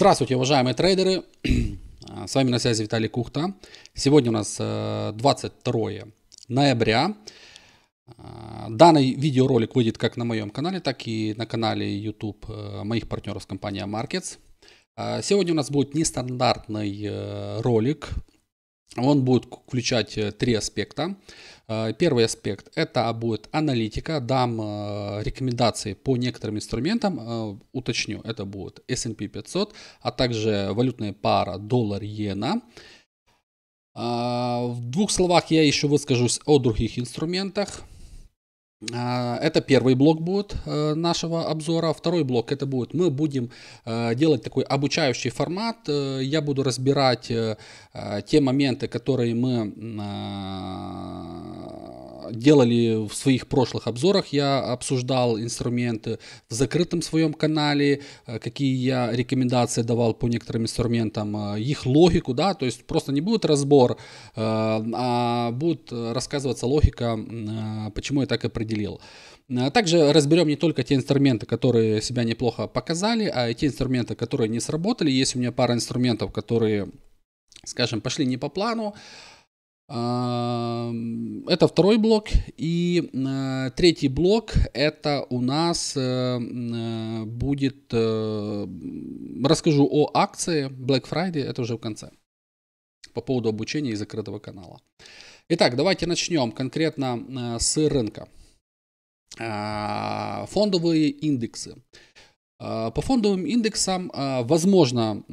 Здравствуйте, уважаемые трейдеры. С вами на связи Виталий Кухта. Сегодня у нас 22 э, ноября. Э, данный видеоролик выйдет как на моем канале, так и на канале YouTube э, моих партнеров с компанией Markets. Сегодня у нас будет нестандартный ролик. Он будет включать три аспекта. Э, первый аспект – это будет аналитика, дам э, рекомендации по некоторым инструментам, э, уточню, это будет S&P 500, а также валютная пара доллар-иена. В двух словах я еще выскажусь о других инструментах. Это первый блок будет нашего обзора. Второй блок это будет, мы будем делать такой обучающий формат. Я буду разбирать те моменты, которые мы делали в своих прошлых обзорах, я обсуждал инструменты в закрытом своем канале, э, какие я рекомендации давал по некоторым инструментам, э, их логику, да, то есть просто не будет разбор, э, а будет рассказываться логика, почему я так определил. Также разберем не только те инструменты, которые себя неплохо показали, а и те инструменты, которые не сработали. Есть у меня пара инструментов, которые, скажем, пошли не по плану. Это второй блок. И э, третий блок это у нас э, э, будет... Расскажу о акции Black Friday, это уже в конце. По поводу обучения и закрытого канала. Итак, давайте начнем конкретно с рынка. А, фондовые индексы. А, по фондовым индексам, а, возможно,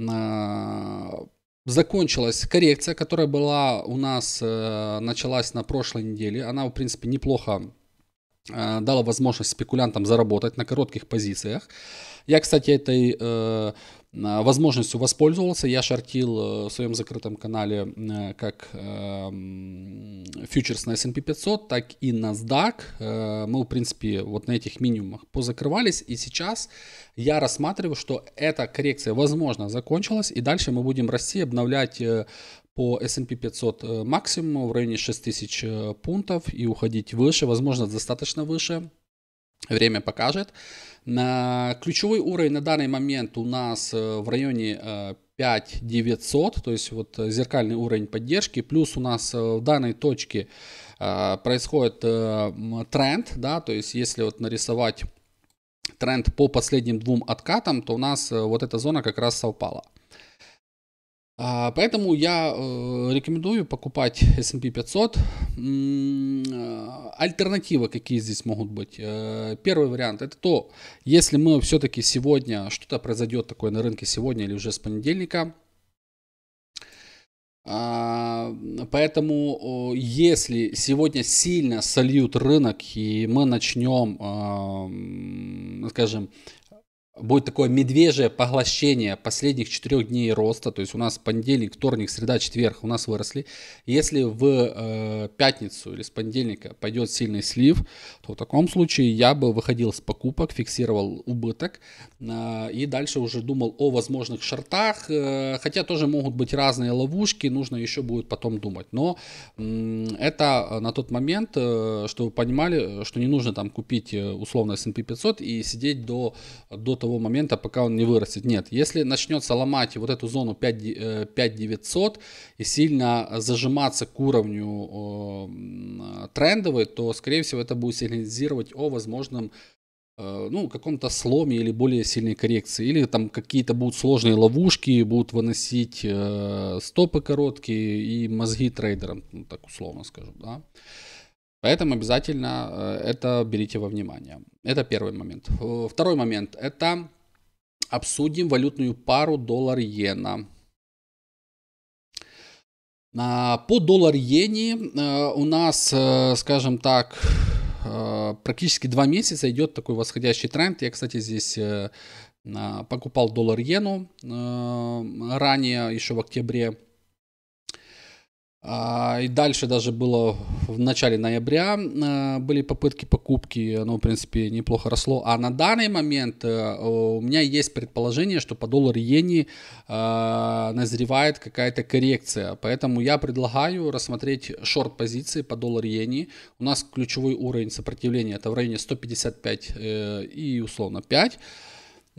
закончилась коррекция, которая была у нас, э, началась на прошлой неделе. Она, в принципе, неплохо э, дала возможность спекулянтам заработать на коротких позициях. Я, кстати, этой э, Э, возможностью воспользовался. Я шортил э, в своем закрытом канале э, как фьючерс на S&P 500, так и NASDAQ. Мы, в принципе, вот на этих минимумах позакрывались. И сейчас я рассматриваю, что эта коррекция, возможно, закончилась. И дальше мы будем расти, обновлять по S&P 500 максимум в районе 6000 пунктов и уходить выше, возможно, достаточно выше. Время покажет. На ключевой уровень на данный момент у нас э, в районе 5900, э, то есть вот зеркальный уровень поддержки. Плюс у нас э, в данной точке происходит тренд, да, то есть если вот нарисовать тренд по последним двум откатам, то у нас вот эта зона как раз совпала. А, поэтому я э, рекомендую покупать S&P 500. А, альтернативы какие здесь могут быть? Э, первый вариант это то, если мы все-таки сегодня, что-то произойдет такое на рынке сегодня или уже с понедельника, а, Поэтому, если сегодня сильно сольют рынок и мы начнем, скажем, будет такое медвежье поглощение последних четырех дней роста. То есть у нас понедельник, вторник, среда, четверг у нас выросли. Если в э, пятницу или с понедельника пойдет сильный слив, то в таком случае я бы выходил с покупок, фиксировал убыток э, и дальше уже думал о возможных шортах. Э, хотя тоже могут быть разные ловушки, нужно еще будет потом думать. Но э, это на тот момент, э, что вы понимали, э, что не нужно там купить э, условно S&P 500 и сидеть до, до того, того момента, пока он не вырастет. Нет, если начнется ломать вот эту зону 5, 5900 э, и сильно зажиматься к уровню трендовой, то, скорее всего, это будет сигнализировать о возможном э, ну, каком-то сломе или более сильной коррекции. Или там какие-то будут сложные ловушки, будут выносить э, стопы короткие и мозги трейдерам, ну, так условно скажу, да. Поэтому обязательно э, это берите во внимание. Это первый момент. Э, второй момент – это обсудим валютную пару доллар-иена. А, по доллар-иене э, у нас, скажем так, практически два месяца идет такой восходящий тренд. Я, кстати, здесь покупал доллар-иену ранее, еще в октябре а, и дальше даже было в начале ноября э, были попытки покупки, оно, в принципе, неплохо росло. А на данный момент э, у меня есть предположение, что по доллару иене э, назревает какая-то коррекция. Поэтому я предлагаю рассмотреть шорт позиции по доллару иене. У нас ключевой уровень сопротивления это в районе 155 и условно 5.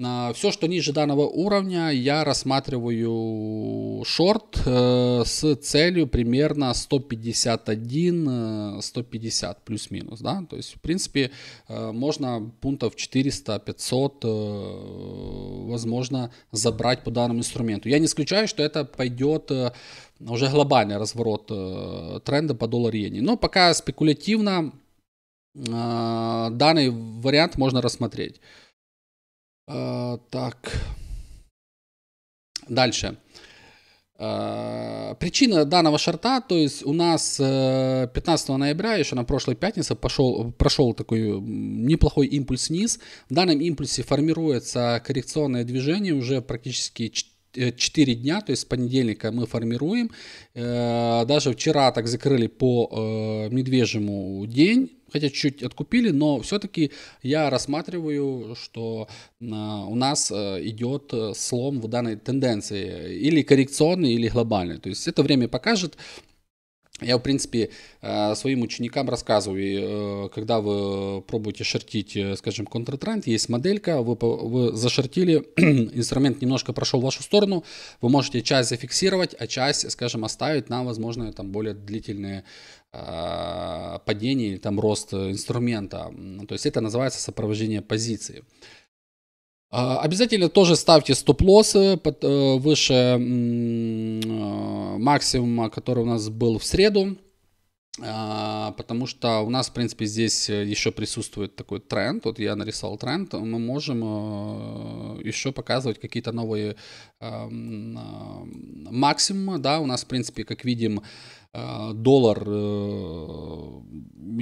А, Все, что ниже данного уровня, я рассматриваю шорт э, с целью примерно 151-150 э, плюс-минус. Да? То есть, в принципе, э, можно пунктов 400-500, возможно, забрать по данному инструменту. Я не исключаю, что это пойдет уже глобальный разворот тренда по доллар-иене. Но пока спекулятивно данный вариант можно рассмотреть. А, так. Дальше. Э, причина данного шарта, то есть у нас 15 э, ноября, еще на прошлой пятнице, пошел, прошел такой неплохой импульс вниз. В данном импульсе формируется коррекционное движение уже практически 4 э, дня, то есть с понедельника мы формируем. Э, даже вчера так закрыли по медвежьему день, хотя чуть-чуть откупили, но все-таки я рассматриваю, что а, у нас э, идет э, слом в данной тенденции, или коррекционный, или глобальный. То есть это время покажет, я, в принципе, э, своим ученикам рассказываю, э, когда вы пробуете шертить, э, скажем, контртренд, есть моделька, вы, вы зашертили, инструмент немножко прошел в вашу сторону, вы можете часть зафиксировать, а часть, скажем, оставить на, возможно, там более длительные падение или там рост инструмента. То есть это называется сопровождение позиции. А, обязательно тоже ставьте стоп-лоссы э, выше э, максимума, который у нас был в среду. А, потому что у нас, в принципе, здесь э, еще присутствует такой тренд, вот я нарисовал тренд, мы можем э, еще показывать какие-то новые эм, э, максимумы, да, у нас, в принципе, как видим, доллар и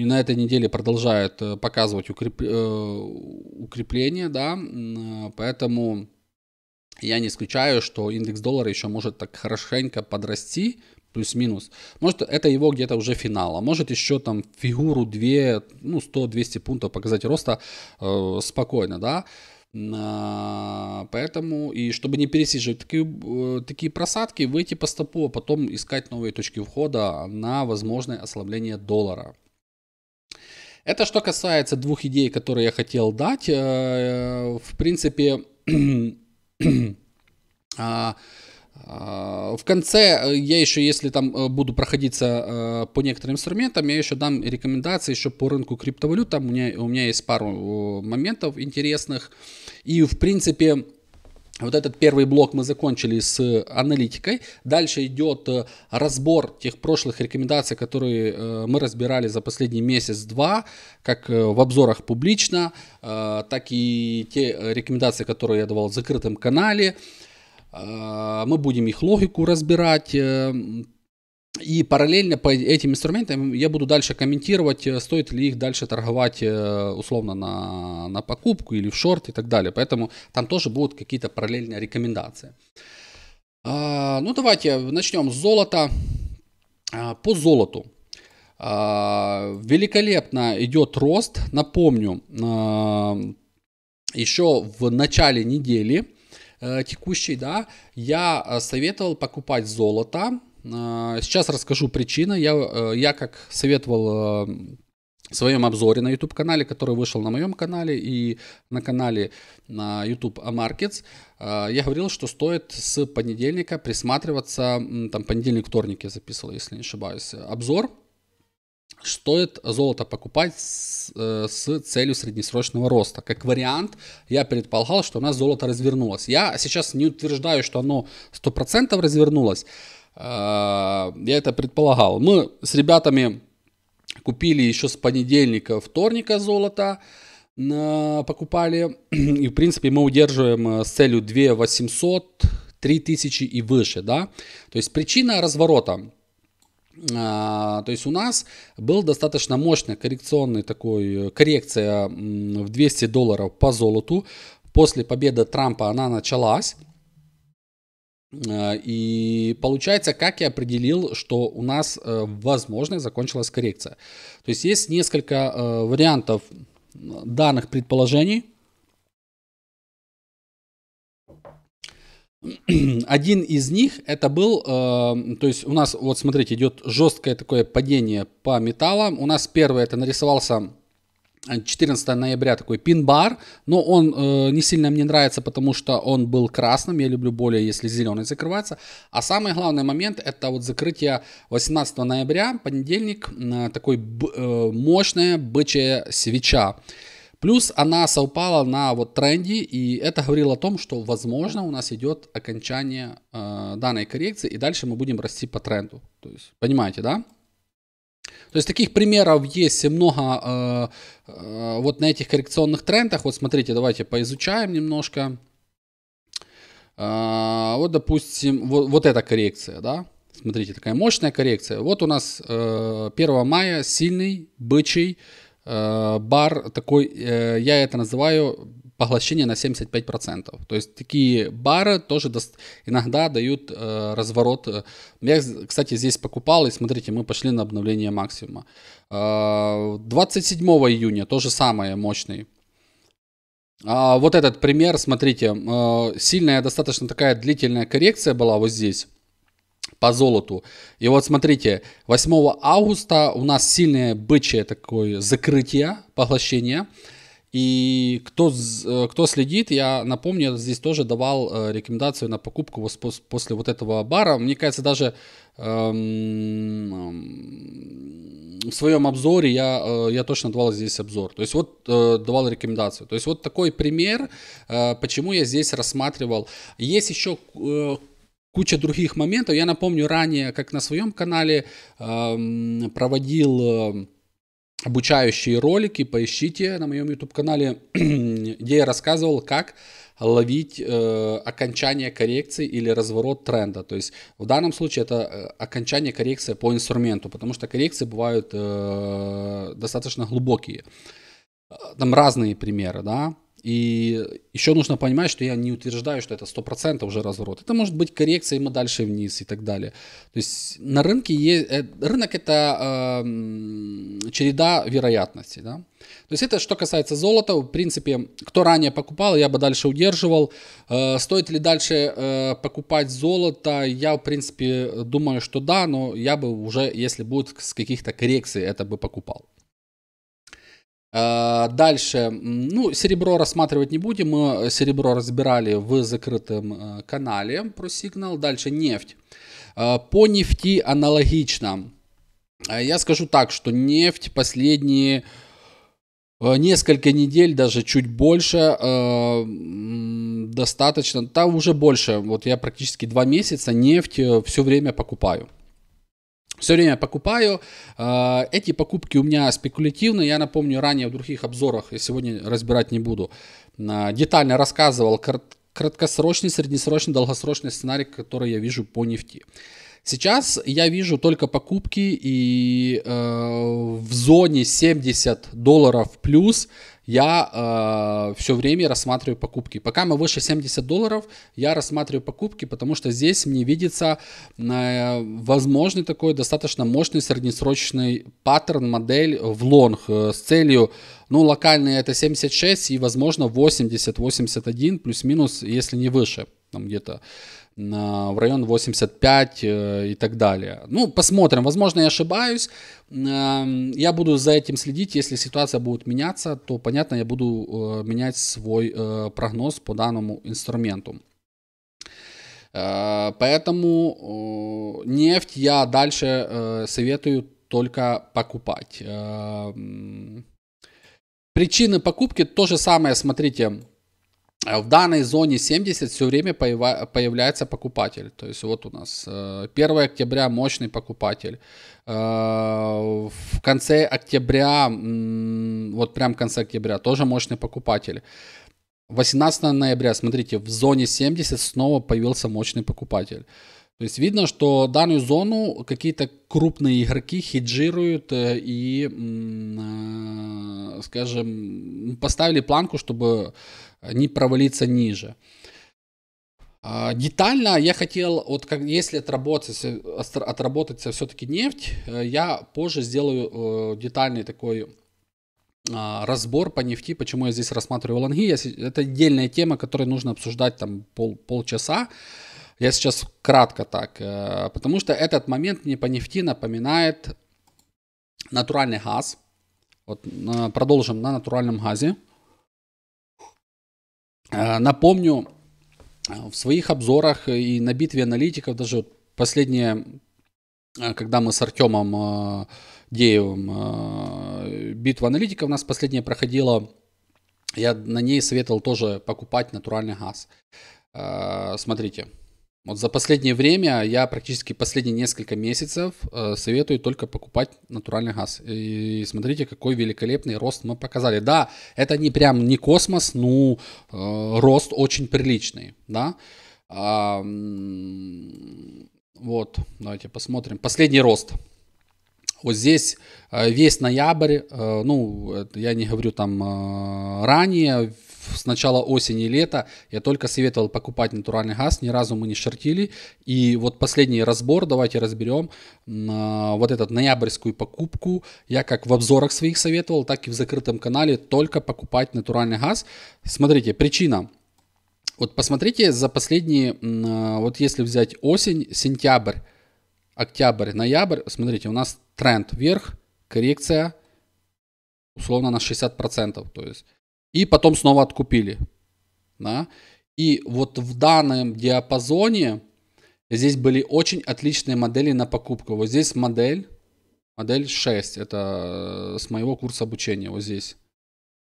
на этой неделе продолжает показывать укреп... укрепление, да, поэтому я не исключаю, что индекс доллара еще может так хорошенько подрасти, плюс-минус. Может, это его где-то уже финал, а может еще там фигуру 2, ну, 100-200 пунктов показать роста э, спокойно, да. А, поэтому, и чтобы не пересиживать такие, э, такие просадки, выйти по стопу, а потом искать новые точки входа на возможное ослабление доллара. Это что касается двух идей, которые я хотел дать. Э, в принципе, а, а, в конце э, я еще, если там э, буду проходиться э, по некоторым инструментам, я еще дам рекомендации еще по рынку криптовалют. Там у меня, у меня есть пару моментов интересных. И, в принципе, вот этот первый блок мы закончили с аналитикой. Дальше идет разбор тех прошлых рекомендаций, которые мы разбирали за последний месяц-два, как в обзорах публично, так и те рекомендации, которые я давал в закрытом канале. А, мы будем их логику разбирать. Э, и параллельно по этим инструментам я буду дальше комментировать, э, стоит ли их дальше торговать э, условно на, на покупку или в шорт и так далее. Поэтому там тоже будут какие-то параллельные рекомендации. А, ну давайте начнем с золота. А, по золоту. Великолепно идет рост. Напомню, еще в начале недели Э, текущий, да, я э, советовал покупать золото. Э, сейчас расскажу причины. Я, я как советовал в своем обзоре на YouTube-канале, который вышел на моем канале и на канале на YouTube Markets, я говорил, что стоит с понедельника присматриваться, там понедельник-вторник я записывал, если не ошибаюсь, обзор стоит золото покупать с, э, с целью среднесрочного роста. Как вариант, я предполагал, что у нас золото развернулось. Я сейчас не утверждаю, что оно 100% развернулось. Э, я это предполагал. Мы с ребятами купили еще с понедельника, вторника золото покупали. И, в принципе, мы удерживаем э, с целью 2 800, 3000 и выше, да. То есть причина разворота а, то есть у нас был достаточно мощный коррекционный такой, э, коррекция в 200 долларов по золоту. После победы Трампа она началась. А, и получается, как я определил, что у нас, э, возможно, закончилась коррекция. То есть есть несколько э, вариантов данных предположений, один из них это был, э, то есть у нас, вот смотрите, идет жесткое такое падение по металлам. У нас первое это нарисовался 14 ноября такой пин-бар, но он э, не сильно мне нравится, потому что он был красным, я люблю более, если зеленый закрывается. А самый главный момент это вот закрытие 18 ноября, понедельник, э, такой э, мощная бычья свеча. Плюс она совпала на вот тренде, и это говорило о том, что, возможно, у нас идет окончание э, данной коррекции, и дальше мы будем расти по тренду. То есть, понимаете, да? То есть таких примеров есть много э, э, вот на этих коррекционных трендах. Вот смотрите, давайте поизучаем немножко. Э, вот, допустим, вот, вот эта коррекция, да? Смотрите, такая мощная коррекция. Вот у нас э, 1 мая сильный бычий Э, бар такой, э, я это называю поглощение на 75%. То есть такие бары тоже даст, иногда дают э, разворот. Я, кстати, здесь покупал, и смотрите, мы пошли на обновление максимума. Э, 27 июня то же самое, мощный. А вот этот пример, смотрите, э, сильная достаточно такая длительная коррекция была вот здесь по золоту. И вот смотрите, 8 августа у нас сильное бычье такое закрытие, поглощение. И кто, э, кто следит, я напомню, здесь тоже давал э, рекомендацию на покупку после вот этого бара. Мне кажется, даже эм, эм, в своем обзоре я, э, я точно давал здесь обзор. То есть вот давал рекомендацию. То есть вот такой пример, почему я здесь рассматривал. Есть еще куча других моментов. Я напомню ранее, как на своем канале эм, э, проводил обучающие ролики, поищите на моем YouTube канале, где я рассказывал, как ловить э, окончание коррекции или разворот тренда. То есть в данном случае это э, окончание коррекции по инструменту, потому что коррекции бывают э, достаточно глубокие. Э, там разные примеры, да. И еще нужно понимать, что я не утверждаю, что это 100% уже разворот. Это может быть коррекция, и мы дальше вниз и так далее. То есть на рынке есть... Э, рынок – это э, череда вероятностей. Да? То есть это что касается золота. В принципе, кто ранее покупал, я бы дальше удерживал. Э, стоит ли дальше э, покупать золото? Я, в принципе, думаю, что да, но я бы уже, если будет с каких-то коррекций, это бы покупал. А, дальше, ну, серебро рассматривать не будем, мы серебро разбирали в закрытом э, канале про сигнал. Дальше нефть. А, по нефти аналогично. А, я скажу так, что нефть последние э, несколько недель, даже чуть больше, э, достаточно, там уже больше, вот я практически два месяца нефть все время покупаю все время покупаю. А, эти покупки у меня спекулятивные. Я напомню, ранее в других обзорах, я сегодня разбирать не буду, а, детально рассказывал краткосрочный, среднесрочный, долгосрочный сценарий, который я вижу по нефти. Сейчас я вижу только покупки и э, в зоне 70 долларов плюс я э, все время рассматриваю покупки. Пока мы выше 70 долларов, я рассматриваю покупки, потому что здесь мне видится э, возможный такой достаточно мощный среднесрочный паттерн, модель в лонг э, с целью, ну, локальные это 76 и, возможно, 80, 81 плюс-минус, если не выше, там где-то в район 85 э, и так далее. Ну, посмотрим, возможно, я ошибаюсь. Эм, я буду за этим следить, если ситуация будет меняться, то, понятно, я буду э, менять свой э, прогноз по данному инструменту. Поэтому нефть я дальше советую только покупать. Эм, причины покупки то же самое, смотрите, а в данной зоне 70 все время появляется покупатель. То есть вот у нас 1 э, октября мощный покупатель. Э, в конце октября, вот прям в конце октября тоже мощный покупатель. 18 ноября, смотрите, в зоне 70 снова появился мощный покупатель. То есть видно, что данную зону какие-то крупные игроки хеджируют э, и, скажем, поставили планку, чтобы не провалиться ниже. А, детально я хотел, вот как, если отработать, отработать все-таки нефть, э, я позже сделаю э, детальный такой а, разбор по нефти, почему я здесь рассматриваю лонги. Это отдельная тема, которую нужно обсуждать там пол, полчаса. Я сейчас кратко так, э, потому что этот момент мне по нефти напоминает натуральный газ. Вот продолжим на натуральном газе. Э, напомню, э, в своих обзорах и на битве аналитиков, даже последнее, э, когда мы с Артемом Деевым битва аналитиков у нас последняя проходила, я на ней советовал тоже покупать натуральный газ. Смотрите, вот за последнее время я практически последние несколько месяцев э, советую только покупать натуральный газ. И смотрите, какой великолепный рост мы показали. Да, это не прям не космос, но ну, э, рост очень приличный, да. А, вот, давайте посмотрим. Последний рост. Вот здесь э, весь ноябрь, э, ну, я не говорю там э, ранее, с начала осени и лета я только советовал покупать натуральный газ, ни разу мы не шортили. И вот последний разбор, давайте разберем а, вот этот ноябрьскую покупку. Я как в обзорах своих советовал, так и в закрытом канале только покупать натуральный газ. Смотрите, причина. Вот посмотрите за последние, а, вот если взять осень, сентябрь, октябрь, ноябрь, смотрите, у нас тренд вверх, коррекция условно на 60%. То есть и потом снова откупили. Да? И вот в данном диапазоне здесь были очень отличные модели на покупку. Вот здесь модель, модель 6, это э, с моего курса обучения, вот здесь.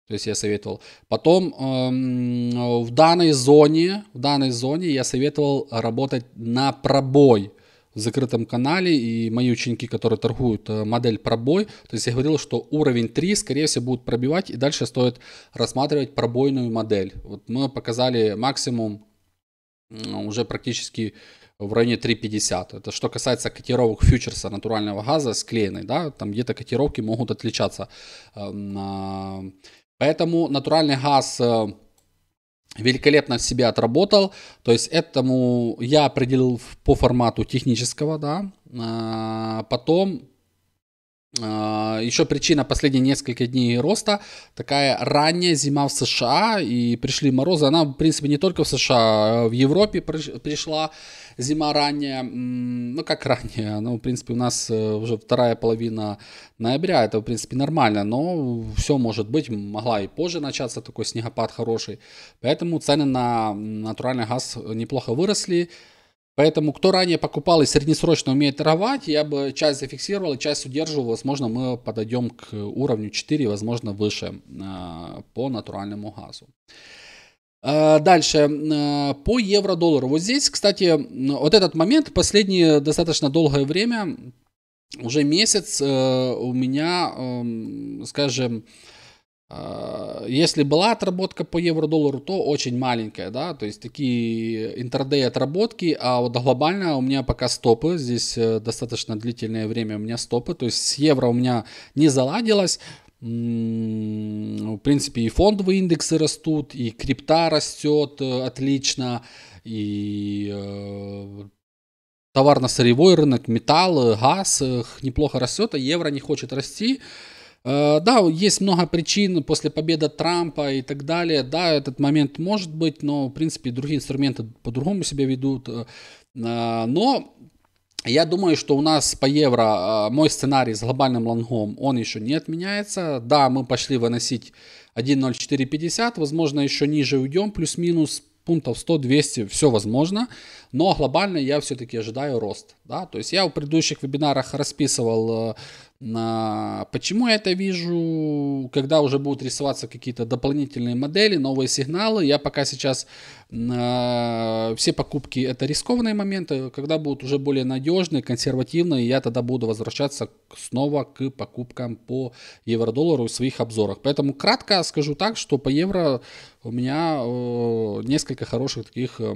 То есть я советовал. Потом эм, в данной зоне, в данной зоне я советовал работать на пробой в закрытом канале, и мои ученики, которые торгуют э, модель пробой, то есть я говорил, что уровень 3, скорее всего, будут пробивать, и дальше стоит рассматривать пробойную модель. Вот мы показали максимум уже практически в районе 3.50. Это что касается котировок фьючерса натурального газа склеенной, да, там где-то котировки могут отличаться. Э, Поэтому натуральный газ э, великолепно себя отработал. То есть этому я определил по формату технического, да. А, потом а, Еще причина последние несколько дней роста такая ранняя зима в США и пришли морозы. Она, в принципе, не только в США, а в Европе пришла зима ранняя. Ну, как ранняя? Ну, в принципе, у нас э, уже вторая половина ноября. Это, в принципе, нормально, но все может быть. Могла и позже начаться такой снегопад хороший. Поэтому цены на натуральный газ неплохо выросли. Поэтому, кто ранее покупал и среднесрочно умеет торговать, я бы часть зафиксировал, часть удерживал. Возможно, мы подойдем к уровню 4, возможно, выше а, по натуральному газу. А, дальше, а, по евро-доллару. Вот здесь, кстати, вот этот момент, последнее достаточно долгое время, уже месяц э, у меня, эм, скажем, Э, если была отработка по евро-доллару, то очень маленькая, да, то есть такие интердей отработки, а вот глобально у меня пока стопы, здесь э, достаточно длительное время у меня стопы, то есть с евро у меня не заладилось, в принципе, и фондовые индексы растут, и крипта растет э, отлично, и товарно-сырьевой рынок, металл, газ неплохо растет, а евро не хочет расти, Э, да, есть много причин после победы Трампа и так далее. Да, этот момент может быть, но, в принципе, другие инструменты по-другому себя ведут. Э, э, но я думаю, что у нас по евро мой сценарий с глобальным лонгом, он еще не отменяется. Да, мы пошли выносить 1.0450, возможно, еще ниже уйдем, плюс-минус пунктов 100-200, все возможно, но глобально я все-таки ожидаю рост. Да? То есть я в предыдущих вебинарах расписывал Почему я это вижу, когда уже будут рисоваться какие-то дополнительные модели, новые сигналы? Я пока сейчас э, все покупки это рискованные моменты. Когда будут уже более надежные, консервативные, я тогда буду возвращаться снова к покупкам по евро-доллару в своих обзорах. Поэтому кратко скажу так, что по евро у меня э, несколько хороших таких э,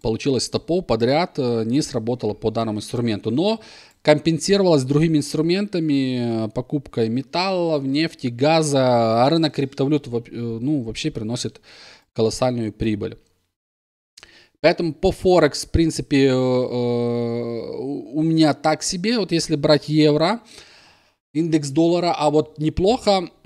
получилось стопов подряд, э, не сработало по данному инструменту. Но компенсировалось другими инструментами, э, покупкой металлов, нефти, газа, а рынок криптовалют э, ну, вообще приносит колоссальную прибыль. Поэтому по Форекс, в принципе, э, у меня так себе. Вот если брать евро, индекс доллара, а вот неплохо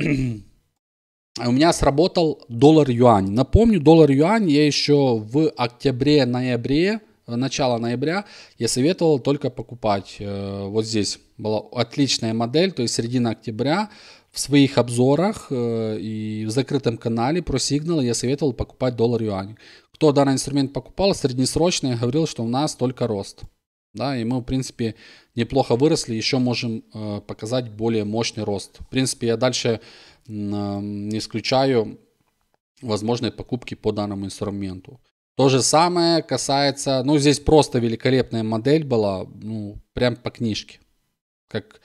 у меня сработал доллар-юань. Напомню, доллар-юань я еще в октябре-ноябре начала ноября я советовал только покупать. Э, вот здесь была отличная модель, то есть середина октября в своих обзорах э, и в закрытом канале про сигнал я советовал покупать доллар юань. Кто данный инструмент покупал, среднесрочно я говорил, что у нас только рост. Да, и мы, в принципе, неплохо выросли, еще можем э, показать более мощный рост. В принципе, я дальше э, не исключаю возможной покупки по данному инструменту. То же самое касается, ну здесь просто великолепная модель была, ну прям по книжке, как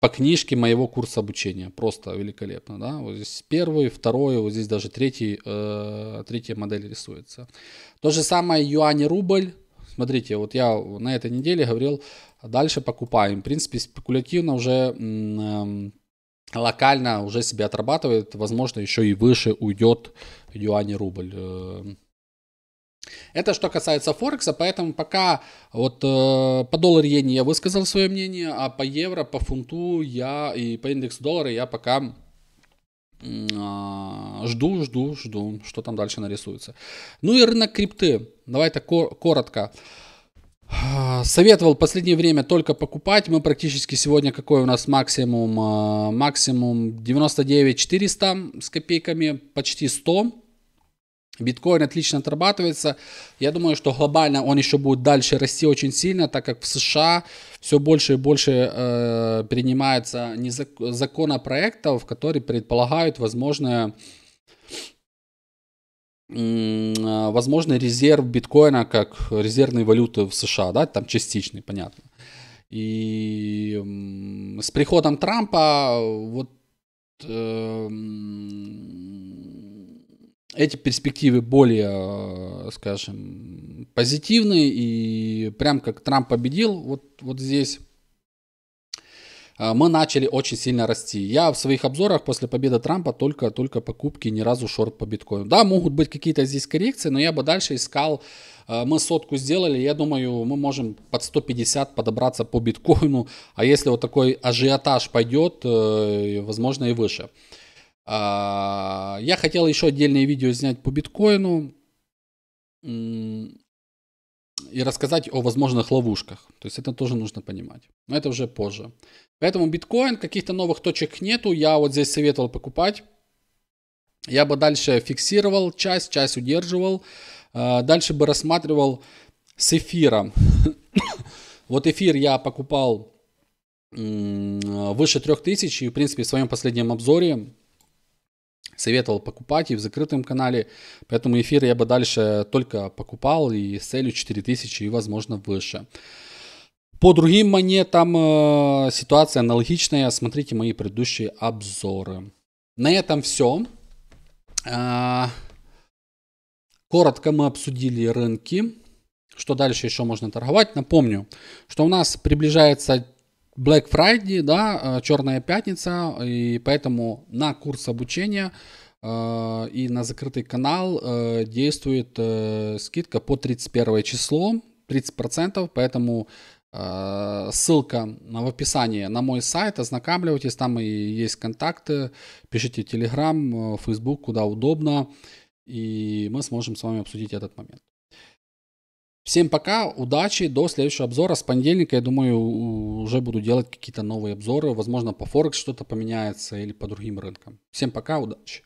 по книжке моего курса обучения, просто великолепно, да. Вот здесь первый, второй, вот здесь даже третий, э, третья модель рисуется. То же самое юань и рубль. Смотрите, вот я на этой неделе говорил, дальше покупаем. В принципе, спекулятивно уже э, локально уже себя отрабатывает, возможно, еще и выше уйдет юань и рубль. Э, это что касается Форекса, поэтому пока вот э, по доллару иене я высказал свое мнение, а по евро, по фунту я и по индексу доллара я пока а, Жду, жду, жду, что там дальше нарисуется. Ну и рынок крипты. Давай так коротко. Советовал в последнее время только покупать. Мы практически сегодня какой у нас максимум? А, максимум 99 400 с копейками, почти 100. Биткоин отлично отрабатывается. Я думаю, что глобально он еще будет дальше расти очень сильно, так как в США все больше и больше э, принимается незак- законопроектов, которые предполагают возможное э, возможный резерв биткоина как резервной валюты в США, да, там частичный, понятно. И э, с приходом Трампа вот э, эти перспективы более, э, скажем, позитивные, и прям как Трамп победил вот, вот здесь, э, мы начали очень сильно расти. Я в своих обзорах после победы Трампа только, только покупки, ни разу шорт по биткоину. Да, могут быть какие-то здесь коррекции, но я бы дальше искал, э, мы сотку сделали, я думаю, мы можем под 150 подобраться по биткоину, а если вот такой ажиотаж пойдет, возможно и выше. А, я хотел еще отдельное видео снять по биткоину и рассказать о возможных ловушках. То есть это тоже нужно понимать. Но это уже позже. Поэтому биткоин, каких-то новых точек нету. Я вот здесь советовал покупать. Я бы дальше фиксировал часть, часть удерживал. А, дальше бы рассматривал с эфиром. вот эфир я покупал выше 3000 и, в принципе, в своем последнем обзоре советовал покупать и в закрытом канале, поэтому эфир я бы дальше только покупал и с целью 4000 и возможно выше. По другим монетам э, ситуация аналогичная, смотрите мои предыдущие обзоры. На этом все. Э, коротко мы обсудили рынки. Что дальше еще можно торговать? Напомню, что у нас приближается Black Friday, да, э, Черная пятница, и поэтому на курс обучения э, и на закрытый канал э, действует э, скидка по 31 число, 30%, поэтому э, ссылка в описании на мой сайт, ознакомьтесь, там и есть контакты, пишите в Telegram, э, Facebook, куда удобно, и мы сможем с вами обсудить этот момент. Всем пока, удачи, до следующего обзора. С понедельника, я думаю, уже буду делать какие-то новые обзоры. Возможно, по Форекс что-то поменяется или по другим рынкам. Всем пока, удачи.